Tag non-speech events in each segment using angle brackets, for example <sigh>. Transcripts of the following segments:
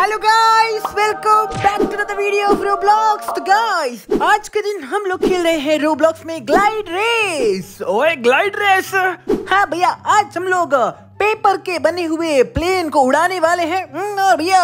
Hello guys welcome back to the video of Roblox तो guys आज के दिन हम लोग खेल रहे हैं रोब्लॉक्स में ग्लाइड रेस ओए ग्लाइड रेस हाँ भैया आज हम लोग पेपर uh, के बने हुए प्लेन को उड़ाने वाले हैं हम्म, और भैया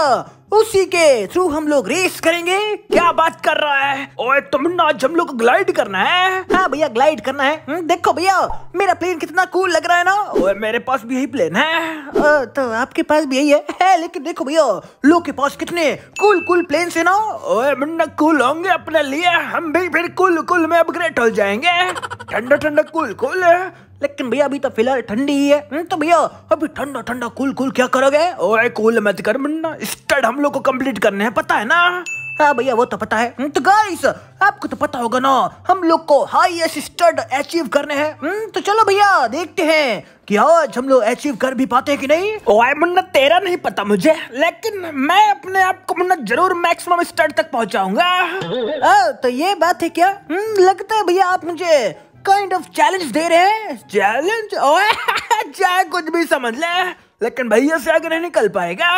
उसी के थ्रू हम लोग रेस करेंगे क्या बात कर रहा है ओए तुमने आज हम लोग ग्लाइड करना है हाँ भैया ग्लाइड करना है हम्म, देखो भैया मेरा प्लेन कितना कूल लग रहा है ना ओए मेरे पास भी यही प्लेन है तो आपके पास भी यही है, है लेकिन देखो भैया लोग के पास कितने कूल कूल प्लेन है ना ओए मुन्ना कूल होंगे अपने लिए हम भी फिर कुल कुल में अपग्रेड हो जाएंगे ठंडा ठंडा कुल कुल लेकिन भैया अभी तो फिलहाल ठंडी ही है तो भैया अभी ठंडा ठंडा कूल कूल क्या करोगे ओए कूल मत कर मुन्ना स्टड हम लोग को कंप्लीट करने हैं पता है ना हाँ भैया वो तो पता है तो गाइस आपको तो पता होगा ना हम लोग को हाईएस्ट स्टड अचीव करने हैं तो चलो भैया देखते हैं कि आज हम लोग अचीव कर भी पाते हैं कि नहीं ओए मुन्ना तेरा नहीं पता मुझे लेकिन मैं अपने आप को मुन्ना जरूर मैक्सिमम स्टड तक पहुंचाऊंगा हाँ, तो ये बात है क्या हम्म, लगता है भैया आप मुझे काइंड ऑफ चैलेंज दे रहे हैं चैलेंज ओए <laughs> चाहे कुछ भी समझ ले लेकिन भैया से आगे नहीं निकल पाएगा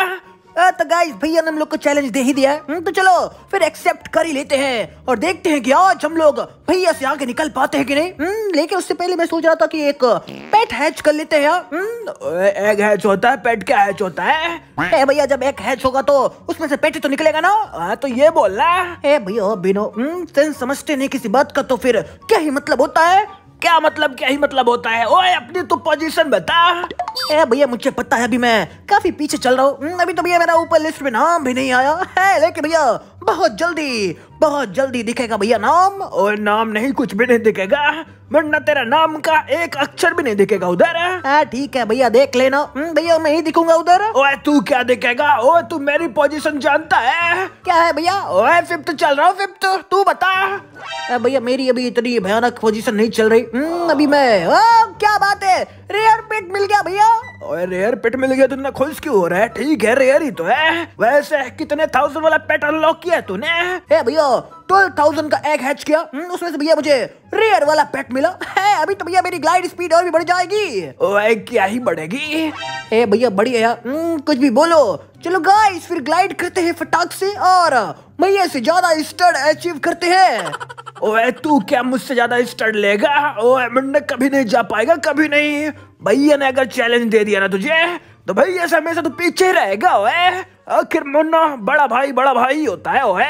तो गाइस भैया ने हम लोग को चैलेंज दे ही दिया है हम्म, तो चलो फिर एक्सेप्ट कर ही लेते हैं और देखते हैं कि आज हम लोग भैया से आगे निकल पाते हैं कि नहीं हम्म, लेकिन उससे पहले मैं सोच रहा था कि एक पेट हैच कर लेते हैं एग हैच हम्म, होता है पेट क्या हैच होता है भैया जब एक हैच होगा तो उसमें से पेट तो निकलेगा ना आ, तो ये बोलना है भैया बिनो समझते नहीं किसी बात का तो फिर क्या ही मतलब होता है क्या मतलब क्या ही मतलब होता है ओए अपनी तो पोजीशन बता ए भैया मुझे पता है अभी मैं काफी पीछे चल रहा हूँ अभी तो भैया मेरा ऊपर लिस्ट में नाम भी नहीं आया है लेकिन भैया बहुत जल्दी बहुत जल्दी दिखेगा भैया नाम और नाम नहीं कुछ भी नहीं दिखेगा वरना तेरा नाम का एक अक्षर भी नहीं दिखेगा उधर ठीक है भैया देख लेना हम्म, भैया मैं ही दिखूंगा उधर ओए तू क्या दिखेगा ओ तू मेरी पोजीशन जानता है क्या है भैया ओए फिफ्थ चल रहा हूँ फिफ्थ तू बता भैया मेरी अभी इतनी भयानक पोजीशन नहीं चल रही हम्म, अभी मैं ओ, क्या बात है और रेयर पेट मिल गया तो इतना खुश क्यों हो रहा है ठीक है रेयर ही तो है वैसे कितने थाउजेंड वाला पेट अनलॉक किया तूने हे भैया ट्वेल्व थाउजेंड का एग हैच किया हम्म, उसमें से भैया मुझे रेयर वाला पेट मिला है अभी तो भैया मेरी ग्लाइड स्पीड और भी बढ़ जाएगी ओए क्या ही बढ़ेगी ए भैया बढ़िया यार हम्म, कुछ भी बोलो चलो गाइस फिर ग्लाइड करते हैं फटाक से और भैया से ज्यादा स्टड अचीव करते हैं <laughs> ओए तू क्या मुझसे ज्यादा स्टड लेगा ओए मुंडक कभी नहीं जा पाएगा कभी नहीं भैया ने अगर चैलेंज दे दिया ना तुझे तो भैया से हमेशा तो पीछे रहेगा ओए आखिर मुन्ना बड़ा भाई बड़ा भाई होता है ओए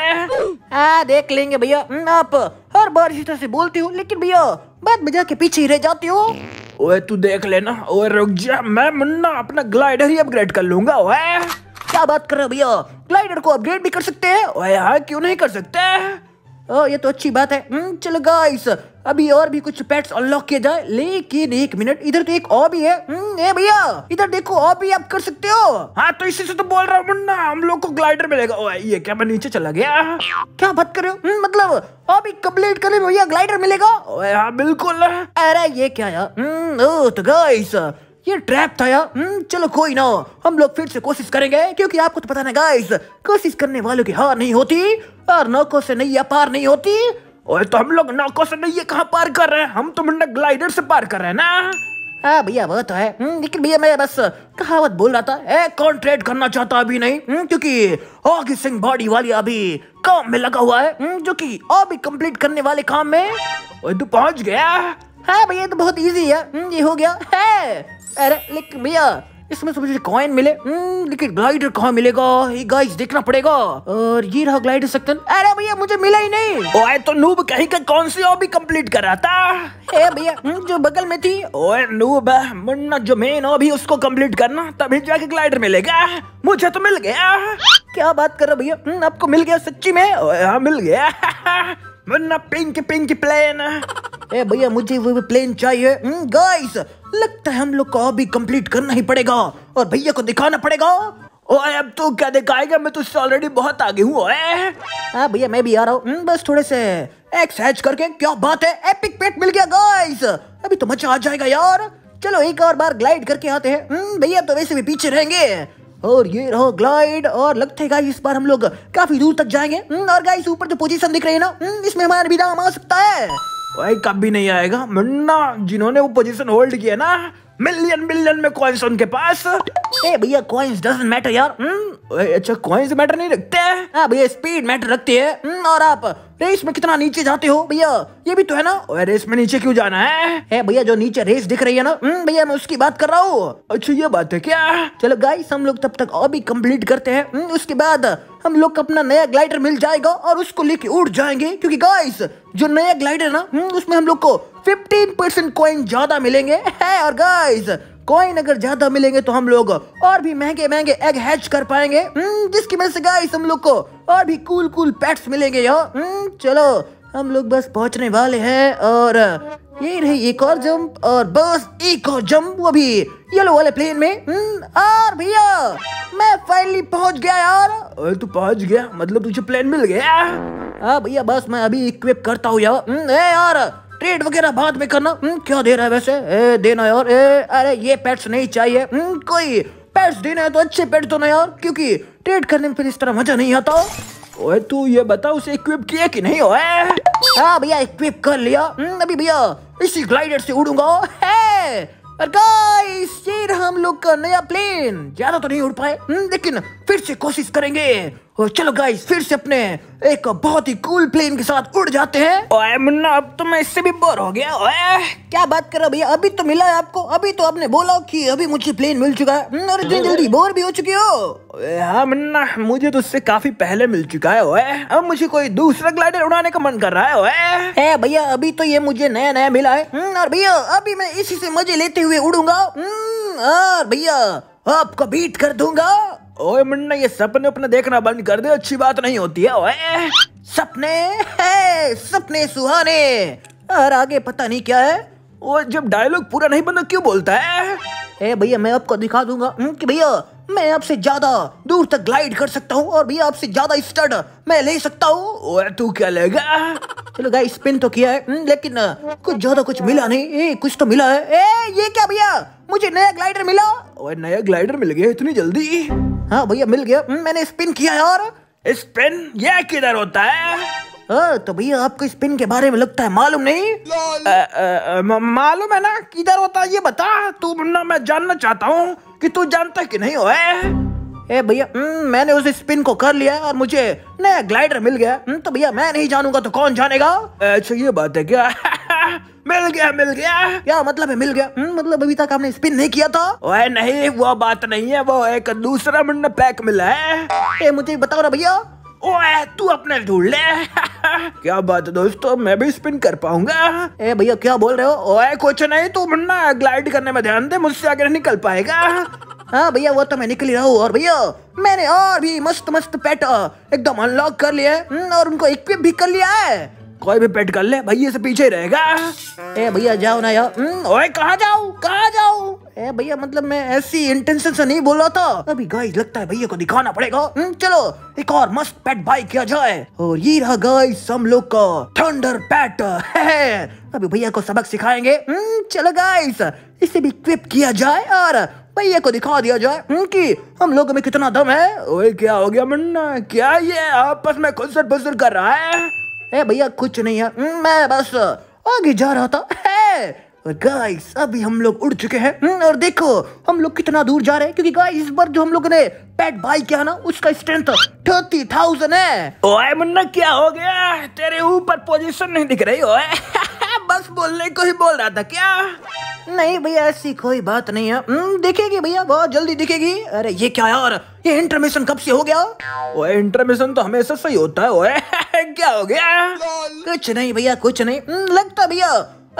आ देख लेंगे भैया हम्म, आप हर बार इसी तरह से बोलती हो लेकिन भैया बात में जाके पीछे ही रह जाती हो ओए तू देख लेना ओए रुक जा मैं मुन्ना अपना ग्लाइडर ही अपग्रेड कर लूंगा ओए क्या बात कर रहे हो भैया ग्लाइडर को अपग्रेड भी कर सकते हैं ओए हाँ क्यों नहीं कर सकते ओ ये तो अच्छी बात है हम्म, चलो गाइस अभी और भी कुछ पेट्स अनलॉक किए जाए लेकिन एक मिनट इधर तो एक और भी है हम्म, ए भैया इधर देखो और भी आप कर सकते हो हाँ तो इसी से तो बोल रहा हूँ मुन्ना हम लोग को ग्लाइडर मिलेगा ओ ये क्या मैं नीचे चला गया क्या बात कर रहे हो हम्म, मतलब अभी कम्प्लीट करें भैया ग्लाइडर मिलेगा हाँ बिल्कुल अरे ये क्या यार तो गाइस ये ट्रैप था यार हम्म चलो कोई ना हम लोग फिर से कोशिश करेंगे क्योंकि आपको तो पता ना गाइस कोशिश करने वालों की हार नहीं होती और नौकों से नैया पार नहीं होती और तो हम लोग नौकों से नहीं कहाँ पार कर रहे हैं हम तो मुंडा ग्लाइडर से पार कर रहे हैं ना हाँ भैया वो तो है हम्म, लेकिन भैया मैं बस कहावत बोल रहा था ए, कौन ट्रेड करना चाहता अभी नहीं हम्म, क्योंकि ऑगी सिंह बॉडी वाली अभी काम में लगा हुआ है हम्म, जो कि अभी कंप्लीट करने वाले काम में तू पहुंच गया हाँ भैया तो बहुत इजी है ये हो गया है अरे लेकिन भैया इसमें से मुझे कॉइन मिले हम्म, लेकिन ग्लाइडर कहाँ मिलेगा ये गाइस देखना पड़ेगा और ये रहा ग्लाइडर सेक्शन अरे भैया मुझे मिला ही नहीं ओए तो नूब कहीं का कौन सी हॉबी कंप्लीट कर रहा था ए भैया हम्म, जो बगल में थी ओए नूब मुन्ना जो मेन हॉबी उसको कंप्लीट करना तभी जाके ग्लाइडर मिलेगा मुझे तो मिल गया क्या बात कर रहे भैया हम्म, आपको मिल गया सच्ची में हाँ, मिल गया मुन्ना पिंक पिंक प्लेन ए भैया मुझे वो प्लेन चाहिए गाइस हम्म, लगता है हम लोग को अभी कंप्लीट करना ही पड़ेगा और भैया को दिखाना पड़ेगा ओए अब तू क्या दिखाएगा मैं तुझसे तो ऑलरेडी बहुत आगे हूँ हाँ भैया मैं भी आ रहा हूँ हम्म, बस थोड़े से एक हैच करके क्या बात है एपिक पेट मिल गया गाइस अभी तो मजा आ जाएगा यार चलो एक और बार ग्लाइड करके आते हैं हम्म, भैया तो वैसे भी पीछे रहेंगे और ये रहो ग्लाइड और लगते है इस बार हम लोग काफी दूर तक जाएंगे और गाइस ऊपर जो पोजीशन दिख रही है ना इसमें हमारा भी नाम आ सकता है भाई कभी नहीं आएगा मुन्ना जिन्होंने वो पोजीशन होल्ड किया ना मिलियन मिलियन में कॉइन्स उनके पास ए भैया कॉइन्स डजंट मैटर यार हम्म, अच्छा कॉइन्स मैटर नहीं रखते हैं हाँ भैया स्पीड मैटर रखती है हम्म, और आप रेस में कितना नीचे जाते हो भैया ये भी तो है ना रेस में नीचे क्यों जाना है, है भैया जो नीचे रेस दिख रही है ना हम्म, भैया मैं उसकी बात कर रहा हूँ अच्छा ये बात है क्या चलो गाइस हम लोग तब तक और भी कम्प्लीट करते हैं हम्म, उसके बाद हम लोग को अपना नया ग्लाइडर मिल जाएगा और उसको लेके उड़ जाएंगे क्योंकि गाइस जो नया ग्लाइडर है ना हम्म, उसमें हम लोग को 15 परसेंट ज्यादा मिलेंगे है और गाइस कॉइन अगर ज्यादा मिलेंगे तो हम लोग और भी महंगे महंगे एग हैच कर पाएंगे हम्म, जिसकी वजह से गाइस हम लोग को और भी कूल कूल पैट्स मिलेंगे यो हम्म, चलो हम लोग बस पहुंचने वाले हैं और ये रही एक और जंप और बस एक और जंप वो भी येलो वाले प्लेन में हम्म, और भैया मैं फाइनली पहुंच गया यार अरे तू पहुंच गया मतलब तुझे प्लेन मिल गया हाँ भैया बस मैं अभी इक्विप करता हूँ यार ए यार ट्रेड वगैरह बाद में करना हुँ? हम्म, क्या दे रहा है वैसे ए, देना यार ए, अरे ये पेट्स नहीं चाहिए हुँ? हम्म, कोई पेट्स देना है तो अच्छे पेट दो ना यार क्योंकि ट्रेड करने में फिर इस तरह मजा नहीं आता ओए तू ये बता उसे इक्विप किया कि नहीं ओए हाँ भैया इक्विप कर लिया हम्म, अभी भैया इसी ग्लाइडर से उड़ूंगा हम लोग का नया प्लेन ज्यादा तो नहीं उड़ पाए लेकिन फिर से कोशिश करेंगे और चलो गाइस फिर से अपने एक बहुत ही कूल प्लेन के साथ उड़ जाते हैं ओए मुन्ना अब तो मैं इससे भी बोर हो गया ओए क्या बात कर रहा भैया अभी तो मिला है आपको अभी तो आपने बोला कि अभी मुझे प्लेन मिल चुका है हम्म, और इतनी जल्दी बोर भी हो चुकी हो हाँ मुन्ना मुझे तो उससे काफी पहले मिल चुका है ओए अब मुझे कोई दूसरा ग्लाइडर उड़ाने का मन कर रहा है ओए भैया अभी तो ये मुझे नया नया मिला है हम्म, और भैया अभी मैं इसी से मजे लेते हुए उड़ूंगा हम्म, और भैया आपको बीट कर दूंगा ओए मुन्ना ये सपने अपने देखना बंद कर दे अच्छी बात नहीं होती है ओए सपने है सपने सुहाने और आगे पता नहीं क्या है और जब डायलॉग पूरा नहीं बना क्यों बोलता है ए भैया मैं आपको दिखा दूंगा हम्म, कि भैया मैं आपसे ज्यादा दूर तक ग्लाइड कर सकता हूँ और भैया आपसे ज्यादा स्टड मैं ले सकता हूँ और तू क्या लेगा चलो गाइस स्पिन तो किया है हम्म, लेकिन कुछ ज्यादा कुछ मिला नहीं ए कुछ तो मिला है ए ये क्या भैया मुझे नया ग्लाइडर मिला और नया ग्लाइडर मिल गया इतनी जल्दी हाँ भैया मिल गया हम्म, मैंने स्पिन किया यार स्पिन ये किधर होता है आ, हाँ, तो भैया आपको स्पिन के बारे में लगता है मालूम नहीं मालूम है ना किधर होता है ये बता तू ना मैं जानना चाहता हूँ कि तू जानता कि नहीं हो ए भैया हम्म, मैंने उस स्पिन को कर लिया और मुझे नया ग्लाइडर मिल गया हम्म, तो भैया मैं नहीं जानूंगा तो कौन जानेगा अच्छा ये बात है क्या मिल गया मिल गया क्या मतलब है मिल गया हुँ? हम्म, मतलब अभी तक आपने स्पिन नहीं किया था वह नहीं वो बात नहीं है वो एक दूसरा मुंडा पैक मिला है ए, मुझे बताओ ना भैया ओए तू अपने ढूंढ ले <laughs> क्या बात है दोस्तों मैं भी स्पिन कर पाऊंगा ए भैया क्या बोल रहे हो ओए कुछ नहीं तू मुन्ना ग्लाइड करने में ध्यान दे मुझसे आगे नहीं निकल पाएगा हाँ भैया वो तो मैं निकल ही रहा हूँ और भैया मैंने और भी मस्त मस्त पेट एकदम अनलॉक कर लिया है हम्म, और उनको इक्विप भी कर लिया है कोई भी पेट कर ले भैया से पीछे रहेगा ए भैया जाओ ना यार हम्म, ओए जाओ कहा जाओ ए भैया मतलब मैं ऐसी इंटेंशन से नहीं बोल रहा था अभी गाइस लगता है भैया को दिखाना पड़ेगा हम्म, चलो एक और मस्त पेट बाय किया जाए और ये रहा गाइस हम लोग का थंडर पेट <laughs> अभी भैया को सबक सिखाएंगे हम्म, चलो गाइस इसे भी क्विप किया जाए और भैया को दिखा दिया जाए कि हम लोगों में कितना दम है ओए क्या हो गया मुन्ना क्या ये आपस में खुसर बुसर कर रहा है है भैया कुछ नहीं है हम्म, मैं बस आगे जा रहा था है और गाइस अभी हम लोग उड़ चुके हैं हम्म, और देखो हम लोग कितना दूर जा रहे हैं क्योंकि गाइस इस बार जो हम लोग ने पेट बाई किया ना उसका स्ट्रेंथ थर्टी थाउजेंड है ओए मुन्ना क्या हो गया तेरे ऊपर पोजीशन नहीं दिख रही ओए <laughs> बस बोलने को ही बोल रहा था क्या नहीं भैया ऐसी कोई बात नहीं है हम्म, दिखेगी भैया बहुत जल्दी दिखेगी अरे ये क्या यार ये इंटरमिशन कब से हो गया ओए इंटरमिशन तो हमेशा सही होता है ओए <laughs> क्या हो गया कुछ नहीं भैया कुछ नहीं हम्म, लगता भैया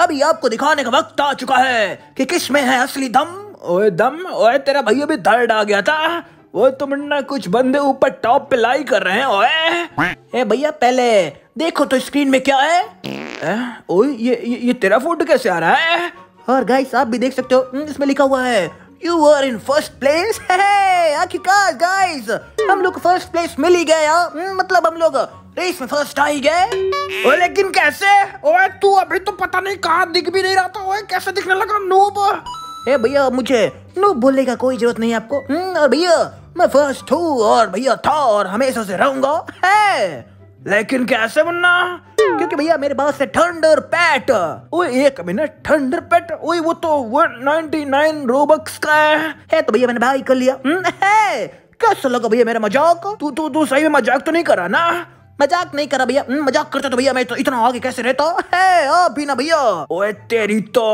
अभी आपको दिखाने का वक्त आ चुका है कि किस में है असली दम ओए दम ओए तेरा भैया भी दर्द आ गया था वो तुम ना कुछ बंदे ऊपर टॉप पे लाई कर रहे हैं ओए ए भैया पहले देखो तो स्क्रीन में क्या है ए, ओए ये, ये ये तेरा फोटो कैसे आ रहा है और गाइस आप भी देख सकते हो हम्म, इसमें लिखा हुआ है you are in first place आखिरकार गाइस हम लोग फर्स्ट प्लेस मिल ही गए हम्म, मतलब हम लोग इसमें फर्स्ट आई गए और लेकिन कैसे ओए तू अभी तो पता नहीं कहाँ दिख भी नहीं रहा था ओए कैसे दिखने लगा नूब ए भैया मुझे नूब बोलने का कोई जरूरत नहीं आपको हम्म, और भैया मैं फर्स्ट हूँ और भैया था और हमेशा से रहूंगा है लेकिन कैसे बनना क्योंकि भैया मेरे पास है थंडर पैट ओए एक मिनट थंडर पैट ओए वो तो 199 रोबक्स का है, है तो भैया मैंने भाई कर लिया हम्म, है कैसा लगा भैया मेरा मजाक तू तू तू सही में मजाक तो नहीं करा ना मजाक नहीं करा भैया हम्म, मजाक करते तो भैया मैं तो इतना आगे कैसे रहता है बिना भैया ओए तेरी तो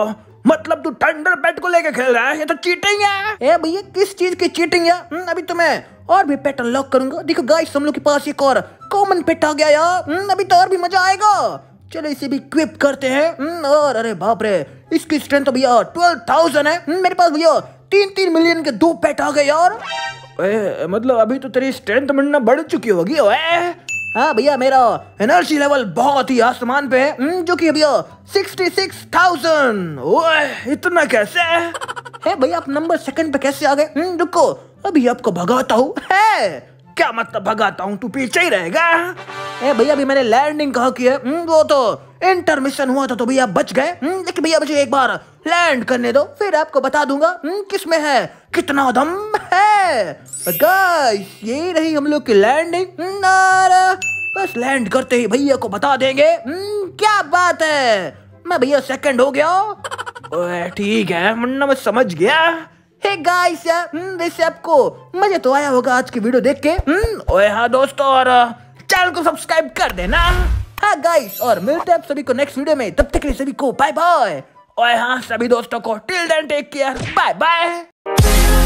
मतलब तू थंडर पेट को लेके खेल रहा है ये तो चीटिंग है ए भैया किस चीज की चीटिंग है हम्म, अभी तो मैं और भी पेट अनलॉक करूंगा देखो गाइस हम लोग के पास एक और कॉमन पेट आ गया यार हम्म, अभी तो और भी मजा आएगा चलो इसे भी क्विप करते हैं और अरे बाप रे इसकी स्ट्रेंथ तो भैया ट्वेल्व थाउजेंड है मेरे पास भैया तीन तीन मिलियन के दो पेट आ गए यार ए, मतलब अभी तो तेरी स्ट्रेंथ मिलना बढ़ चुकी होगी ओए हाँ भैया मेरा एनर्जी लेवल बहुत ही आसमान पे है हम्म, जो कि भैया सिक्सटी सिक्स थाउजेंड इतना कैसे <laughs> है भैया आप नंबर सेकंड पे कैसे आ गए हम्म, रुको अभी आपको भगाता हूँ क्या मतलब भगाता हूँ तू पीछे ही रहेगा ए भैया अभी मैंने लैंडिंग कहा की है हम्म, वो तो इंटरमिशन हुआ था तो भैया बच गए हम्म, लेकिन भैया मुझे एक बार लैंड करने दो फिर आपको बता दूंगा हम्म, किस में है कितना दम है गाइस ये रही हम लोग की लैंडिंग बस लैंड करते ही भैया को बता देंगे क्या बात है मैं भैया सेकंड हो गया ठीक है मुन्ना मैं समझ गया हे गाइस यार वैसे आपको मजे तो आया होगा आज की वीडियो देख के hmm? ओए हाँ दोस्तों और चैनल को सब्सक्राइब कर देना हाँ गाइस और मिलते हैं आप सभी को नेक्स्ट वीडियो में तब तक के लिए सभी को बाय बाय और हाँ सभी दोस्तों को till then take care bye bye